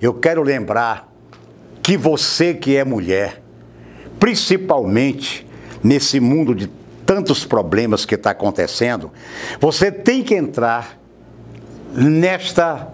eu quero lembrar que você que é mulher, principalmente nesse mundo de tantos problemas que está acontecendo, você tem que entrar nesta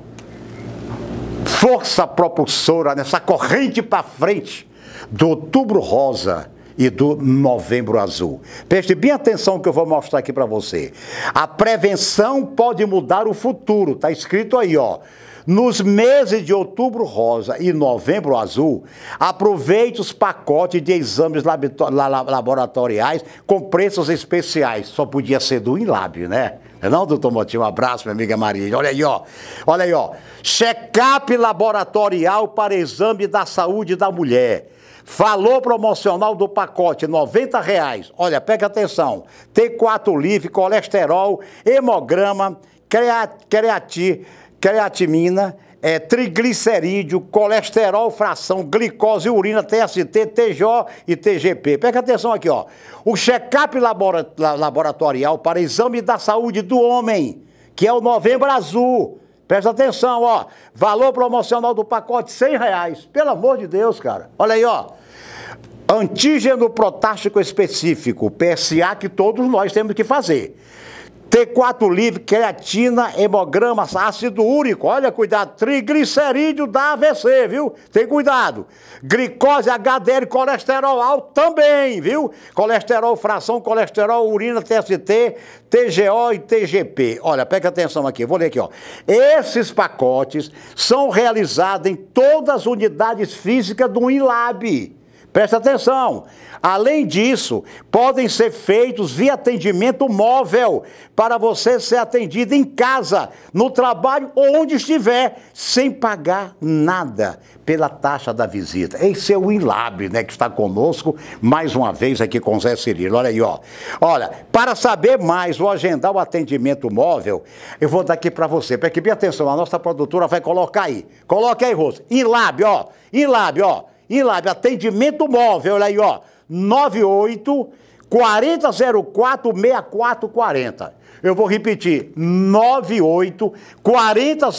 força propulsora, nessa corrente para frente do outubro rosa e do Novembro Azul. Preste bem atenção que eu vou mostrar aqui para você. A prevenção pode mudar o futuro, está escrito aí, ó. Nos meses de outubro rosa e novembro azul, aproveite os pacotes de exames laboratoriais com preços especiais. Só podia ser do Inlab, né? Não, é doutor Motinho? Um abraço, minha amiga Maria. Olha aí, ó. Olha aí, ó. Check-up laboratorial para exame da saúde da mulher Valor promocional do pacote, R$ 90,00. Olha, pega atenção. T4 livre, colesterol, hemograma, creati, creatimina, é, triglicerídeo, colesterol, fração, glicose, urina, TST, TJ e TGP. Pega atenção aqui, ó. O check-up laboratorial para exame da saúde do homem, que é o novembro azul. Presta atenção, ó. Valor promocional do pacote, 100 reais. Pelo amor de Deus, cara. Olha aí, ó. Antígeno protástico específico, PSA, que todos nós temos que fazer. T4 livre, creatina, hemograma, ácido úrico. Olha, cuidado. Triglicerídeo da AVC, viu? Tem cuidado. Glicose, HDL, colesterol alto também, viu? Colesterol, fração, colesterol, urina, TST, TGO e TGP. Olha, pega atenção aqui. Vou ler aqui, ó. Esses pacotes são realizados em todas as unidades físicas do ILAB. Presta atenção. Além disso, podem ser feitos via atendimento móvel para você ser atendido em casa, no trabalho ou onde estiver, sem pagar nada pela taxa da visita. Esse é o Ilabre, né, que está conosco mais uma vez aqui com o Zé Cirilo. Olha aí, ó. Olha, para saber mais ou agendar o atendimento móvel, eu vou dar aqui para você. Preste atenção, a nossa produtora vai colocar aí. Coloca aí, Rosa. Ilabre, ó. Ilabre, ó Inlab, atendimento móvel, olha aí, ó, 98 4004 6440. Eu vou repetir, 98 4004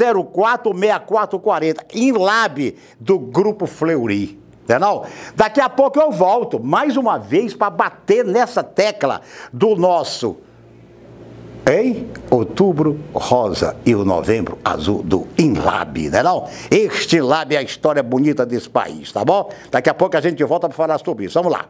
6440, Em Lab do Grupo Fleury. Não, é não Daqui a pouco eu volto mais uma vez para bater nessa tecla do nosso em outubro rosa e o novembro azul do Inlab, né não? Este Lab é a história bonita desse país, tá bom? Daqui a pouco a gente volta para falar sobre isso. Vamos lá.